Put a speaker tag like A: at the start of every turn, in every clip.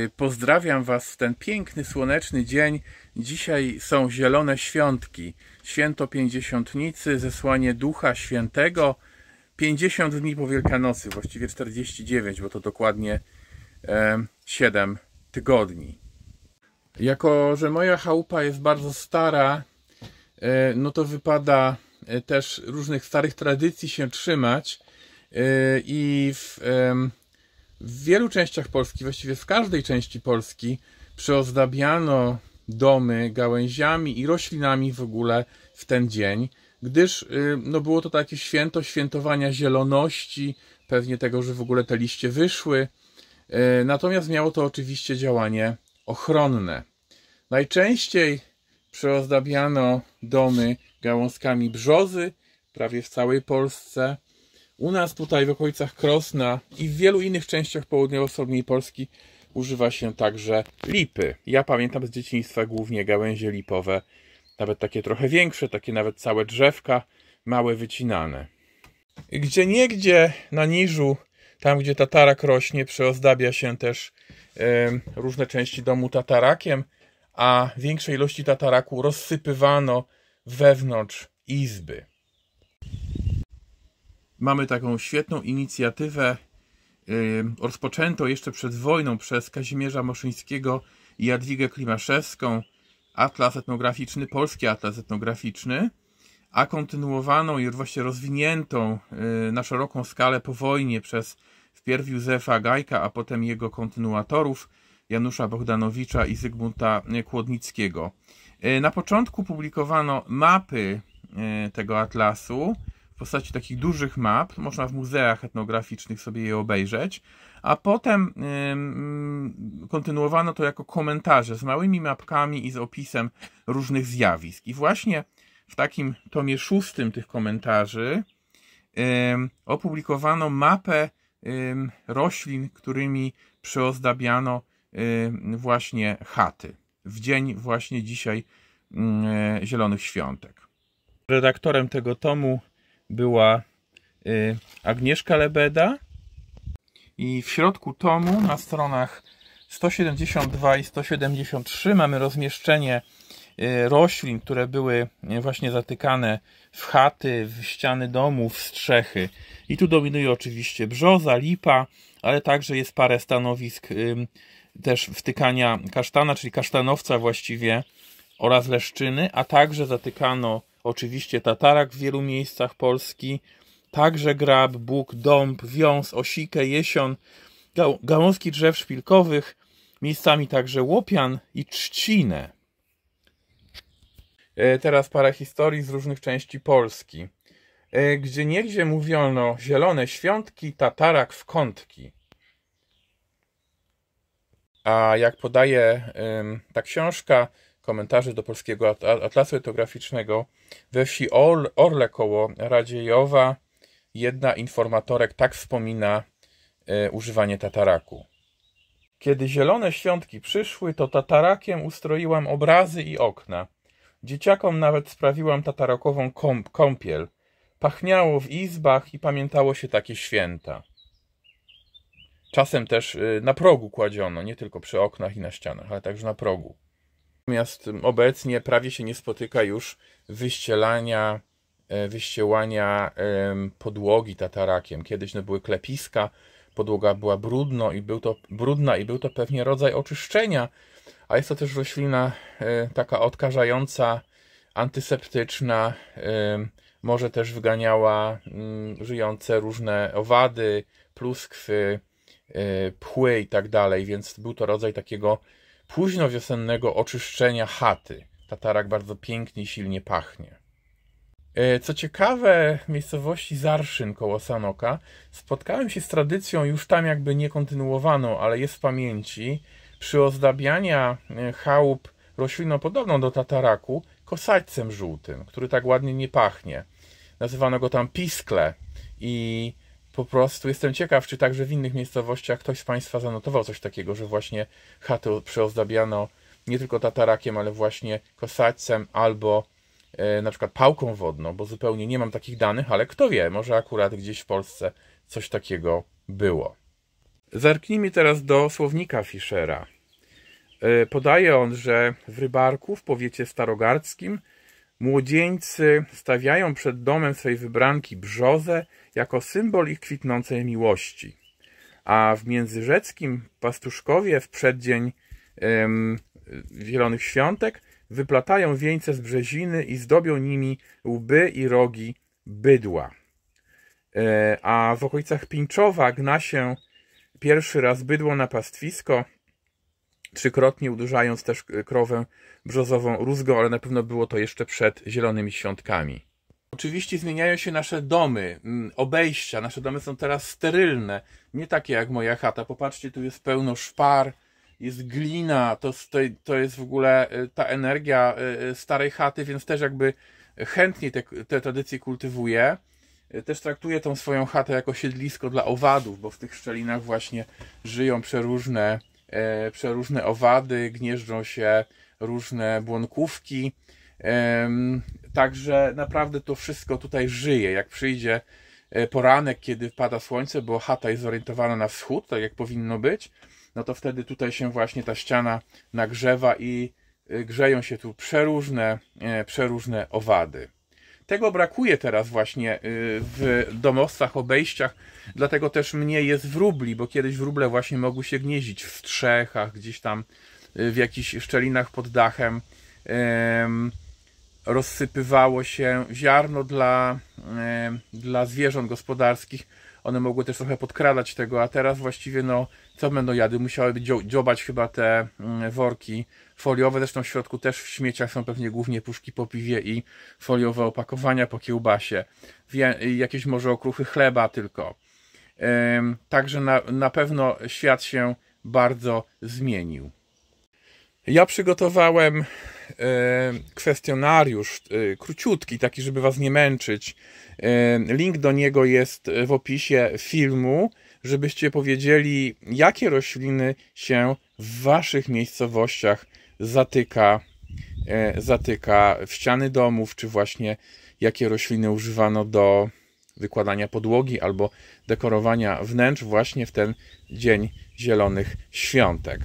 A: Y, pozdrawiam Was w ten piękny, słoneczny dzień. Dzisiaj są Zielone Świątki, święto Pięćdziesiątnicy, zesłanie Ducha Świętego, 50 dni po Wielkanocy, właściwie 49, bo to dokładnie 7 tygodni. Jako, że moja chałupa jest bardzo stara, e, no to wypada e, też różnych starych tradycji się trzymać e, i w w wielu częściach Polski, właściwie w każdej części Polski, przyozdabiano domy gałęziami i roślinami w ogóle w ten dzień, gdyż y, no, było to takie święto świętowania zieloności, pewnie tego, że w ogóle te liście wyszły. Y, natomiast miało to oczywiście działanie ochronne. Najczęściej przyozdabiano domy gałązkami brzozy, prawie w całej Polsce. U nas tutaj w okolicach Krosna i w wielu innych częściach południowo-wschodniej Polski używa się także lipy. Ja pamiętam z dzieciństwa głównie gałęzie lipowe, nawet takie trochę większe, takie nawet całe drzewka, małe wycinane. Gdzie niegdzie na niżu, tam gdzie tatarak rośnie, przeozdabia się też yy, różne części domu tatarakiem, a większej ilości tataraku rozsypywano wewnątrz izby. Mamy taką świetną inicjatywę rozpoczętą jeszcze przed wojną przez Kazimierza Moszyńskiego i Jadwigę Klimaszewską Atlas Etnograficzny, Polski Atlas Etnograficzny, a kontynuowaną i właśnie rozwiniętą y, na szeroką skalę po wojnie przez wpierw Józefa Gajka, a potem jego kontynuatorów Janusza Bogdanowicza i Zygmunta y, Kłodnickiego. Y, na początku publikowano mapy tego atlasu, w postaci takich dużych map. Można w muzeach etnograficznych sobie je obejrzeć. A potem kontynuowano to jako komentarze z małymi mapkami i z opisem różnych zjawisk. I właśnie w takim tomie szóstym tych komentarzy opublikowano mapę roślin, którymi przyozdabiano właśnie chaty w dzień właśnie dzisiaj e, Zielonych Świątek. Redaktorem tego tomu była y, Agnieszka Lebeda. I w środku tomu na stronach 172 i 173 mamy rozmieszczenie y, roślin, które były y, właśnie zatykane w chaty, w ściany domów, w strzechy. I tu dominuje oczywiście brzoza, lipa, ale także jest parę stanowisk też wtykania kasztana, czyli kasztanowca właściwie oraz leszczyny, a także zatykano oczywiście tatarak w wielu miejscach Polski, także grab, bóg, dąb, wiąz, osikę, jesion, gałązki drzew szpilkowych, miejscami także łopian i trzcinę. E, teraz parę historii z różnych części Polski, e, gdzie niegdzie mówiono zielone świątki, tatarak w kątki. A jak podaje ta książka, komentarzy do Polskiego Atlasu Etnograficznego. We wsi Orle, koło Radziejowa jedna informatorek tak wspomina e, używanie tataraku. Kiedy zielone świątki przyszły, to tatarakiem ustroiłam obrazy i okna. Dzieciakom nawet sprawiłam tatarakową kąpiel. Pachniało w izbach i pamiętało się takie święta. Czasem też e, na progu kładziono, nie tylko przy oknach i na ścianach, ale także na progu. Natomiast obecnie prawie się nie spotyka już wyścielania, e, wyścielania podłogi tatarakiem. Kiedyś no, były klepiska, podłoga była brudno i był to, brudna i był to pewnie rodzaj oczyszczenia, a jest to też roślina e, taka odkażająca, antyseptyczna, może też wyganiała mm, żyjące różne owady, pluskwy, e, pchły i tak dalej, więc był to rodzaj takiego późno wiosennego oczyszczenia chaty. Tatarak bardzo pięknie i silnie pachnie. E, co ciekawe, w miejscowości Zarszyn koło Sanoka spotkałem się z tradycją już tam jakby niekontynuowaną, ale jest w pamięci, przyozdabiania e, chałup rośliną podobną do tataraku kosaćcem żółtym, który tak ładnie nie pachnie. Nazywano go tam piskle i po prostu jestem ciekaw, czy także w innych miejscowościach ktoś z Państwa zanotował coś takiego, że właśnie chaty przeozdabiano nie tylko tatarakiem, ale właśnie kosaćcem albo e, na przykład pałką wodną, bo zupełnie nie mam takich danych, ale kto wie, może akurat gdzieś w Polsce coś takiego było. Zerknijmy teraz do słownika Fischera. E, podaje on, że w Rybarku w powiecie starogardzkim Młodzieńcy stawiają przed domem swej wybranki brzozę jako symbol ich kwitnącej miłości. A w Międzyrzeckim pastuszkowie w przeddzień ym, Zielonych Świątek wyplatają wieńce z brzeziny i zdobią nimi łby i rogi bydła. E, a w okolicach Pińczowa gna się pierwszy raz bydło na pastwisko, trzykrotnie udurzając też e, krowę brzozową rózgą, ale na pewno było to jeszcze przed zielonymi świątkami. Oczywiście zmieniają się nasze domy, mm, obejścia. Nasze domy są teraz sterylne, nie takie jak moja chata. Popatrzcie, tu jest pełno szpar, jest glina, to, to jest w ogóle e, ta energia e, starej chaty, więc też jakby chętnie te, te tradycje kultywuję. Też traktuję tą swoją chatę jako siedlisko dla owadów, bo w tych szczelinach właśnie żyją przeróżne E, przeróżne owady, gnieżdżą się różne błonkówki. Także naprawdę to wszystko tutaj żyje. Jak przyjdzie e, poranek, kiedy pada słońce, bo chata jest zorientowana na wschód, tak jak powinno być, no to wtedy tutaj się właśnie ta ściana nagrzewa i e, grzeją się tu przeróżne, przeróżne owady. Tego brakuje teraz właśnie y, w domostwach, obejściach, dlatego też mniej jest w rubli, bo kiedyś wróble właśnie mogły się gnieździć w strzechach, gdzieś tam y, w jakichś szczelinach pod dachem. Rozsypywało się ziarno dla, dla zwierząt gospodarskich. One mogły też trochę podkradać tego, a teraz właściwie no, co będą jady? Musiały dziobać chyba te mm, worki foliowe, zresztą w środku też w śmieciach są pewnie głównie puszki po piwie i foliowe opakowania po kiełbasie, jakieś może okruchy chleba tylko. Także na, na pewno świat się bardzo zmienił. Ja przygotowałem kwestionariusz, e, króciutki, taki, żeby Was nie męczyć. Link do niego jest w opisie filmu, żebyście powiedzieli, jakie rośliny się w Waszych miejscowościach zatyka, e, zatyka w ściany domów, czy właśnie jakie rośliny używano do wykładania podłogi albo dekorowania wnętrz właśnie w ten dzień zielonych świątek.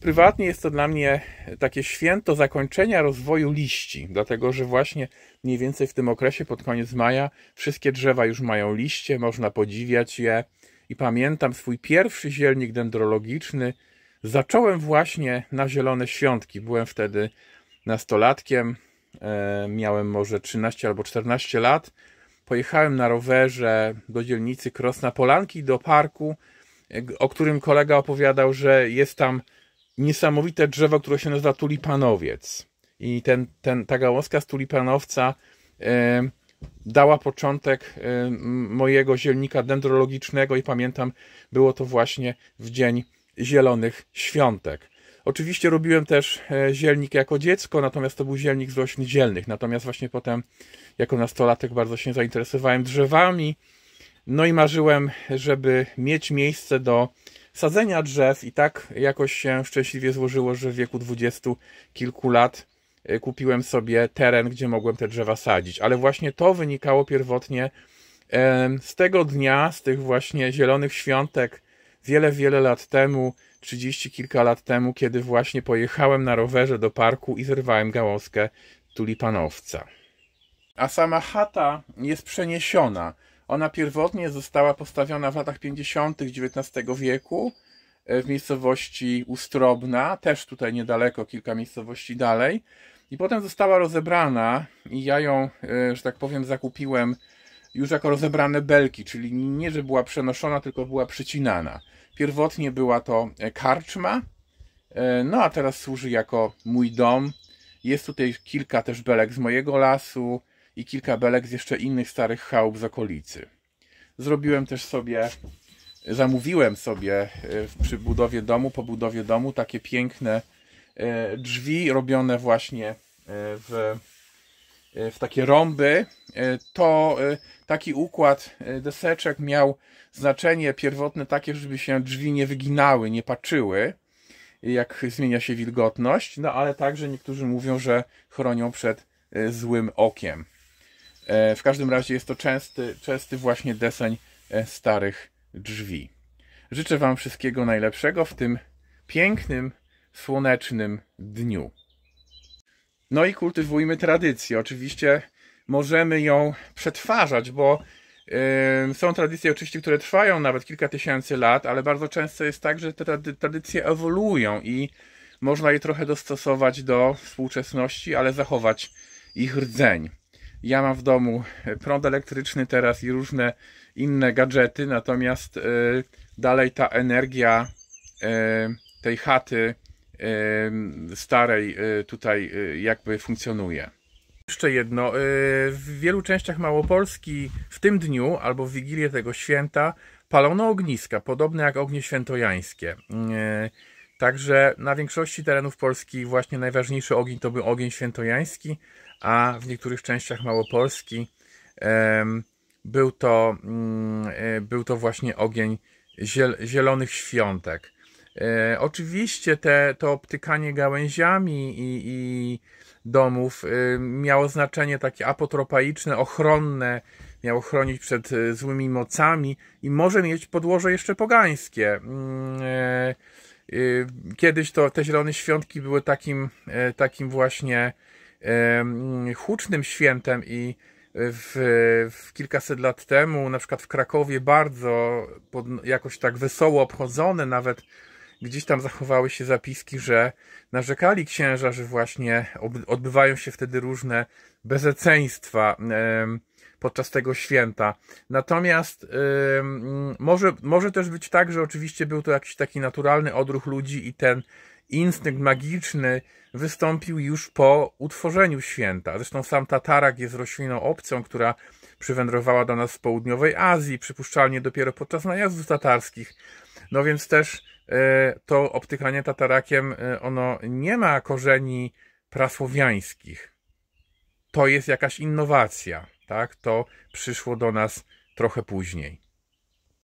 A: Prywatnie jest to dla mnie takie święto zakończenia rozwoju liści, dlatego że właśnie mniej więcej w tym okresie pod koniec maja wszystkie drzewa już mają liście, można podziwiać je. I pamiętam swój pierwszy zielnik dendrologiczny, Zacząłem właśnie na Zielone Świątki. Byłem wtedy nastolatkiem, e, miałem może 13 albo 14 lat. Pojechałem na rowerze do dzielnicy Krosna Polanki, do parku, e, o którym kolega opowiadał, że jest tam niesamowite drzewo, które się nazywa tulipanowiec. I ten, ten, ta gałązka z tulipanowca e, dała początek mojego zielnika dendrologicznego i pamiętam, było to właśnie w dzień zielonych świątek. Oczywiście robiłem też e, zielnik jako dziecko, natomiast to był zielnik z roślin zielnych. Natomiast właśnie potem, jako nastolatek, bardzo się zainteresowałem drzewami. No i marzyłem, żeby mieć miejsce do sadzenia drzew, i tak jakoś się szczęśliwie złożyło, że w wieku dwudziestu kilku lat e, kupiłem sobie teren, gdzie mogłem te drzewa sadzić. Ale właśnie to wynikało pierwotnie z tego dnia, z tych właśnie zielonych świątek, wiele, wiele lat temu, trzydzieści kilka lat temu, kiedy właśnie pojechałem na rowerze do parku i zerwałem gałązkę tulipanowca. A sama chata jest przeniesiona. Ona pierwotnie została postawiona w latach 50. XIX wieku e, w miejscowości Ustrobna, też tutaj niedaleko, kilka miejscowości dalej. I potem została rozebrana i ja ją, e, że tak powiem, zakupiłem już jako rozebrane belki, czyli nie, że była przenoszona, tylko była przycinana. Pierwotnie była to e, karczma, e, no a teraz służy jako mój dom. Jest tutaj kilka też belek z mojego lasu i kilka belek z jeszcze innych starych chałup z okolicy. Zrobiłem też sobie, zamówiłem sobie e, przy budowie domu, po budowie domu takie piękne drzwi robione właśnie w E, w takie rąby, e, to e, taki układ deseczek miał znaczenie pierwotne takie, żeby się drzwi nie wyginały, nie patrzyły, jak zmienia się wilgotność, no ale także niektórzy mówią, że chronią przed złym okiem. W każdym razie jest to częsty, częsty właśnie deseń starych drzwi. Życzę Wam wszystkiego najlepszego w tym pięknym, słonecznym dniu. No i kultywujmy tradycję. Oczywiście możemy ją przetwarzać, bo są tradycje oczywiście, które trwają nawet kilka tysięcy lat, ale bardzo często jest tak, że te tradycje ewoluują i można je trochę dostosować do współczesności, ale zachować ich rdzeń. Ja mam w domu e, prąd elektryczny teraz i różne inne gadżety, natomiast e, dalej ta energia e, tej chaty starej e, tutaj e, jakby funkcjonuje. Jeszcze jedno. E, w wielu częściach Małopolski w tym dniu albo w wigilię tego święta palono ogniska, podobne jak ognie świętojańskie. Także na większości terenów Polski właśnie najważniejszy ogień to był ogień świętojański, a w niektórych częściach Małopolski był to, mm, był to właśnie ogień zielonych świątek. E, oczywiście te, to obtykanie gałęziami i, i domów e, miało znaczenie takie apotropaiczne, ochronne, miało chronić przed e, złymi mocami i może mieć podłoże jeszcze pogańskie. Mm, e, kiedyś to te zielone świątki były takim, takim właśnie mm, hucznym świętem i w, w kilkaset lat temu, na przykład w Krakowie, bardzo pod, jakoś tak wesoło obchodzone, nawet gdzieś tam zachowały się zapiski, że narzekali księża, że właśnie odbywają się wtedy różne bezeceństwa podczas tego święta. Natomiast może, może też być tak, że oczywiście był to jakiś taki naturalny odruch ludzi i ten instynkt magiczny wystąpił już po utworzeniu święta. Zresztą sam tatarak jest rośliną obcą, która przywędrowała do nas z południowej Azji, przypuszczalnie dopiero podczas najazdów tatarskich. No więc też E, to obtykanie tatarakiem, e, ono nie ma korzeni prasłowiańskich. To jest jakaś innowacja, tak? To przyszło do nas trochę później.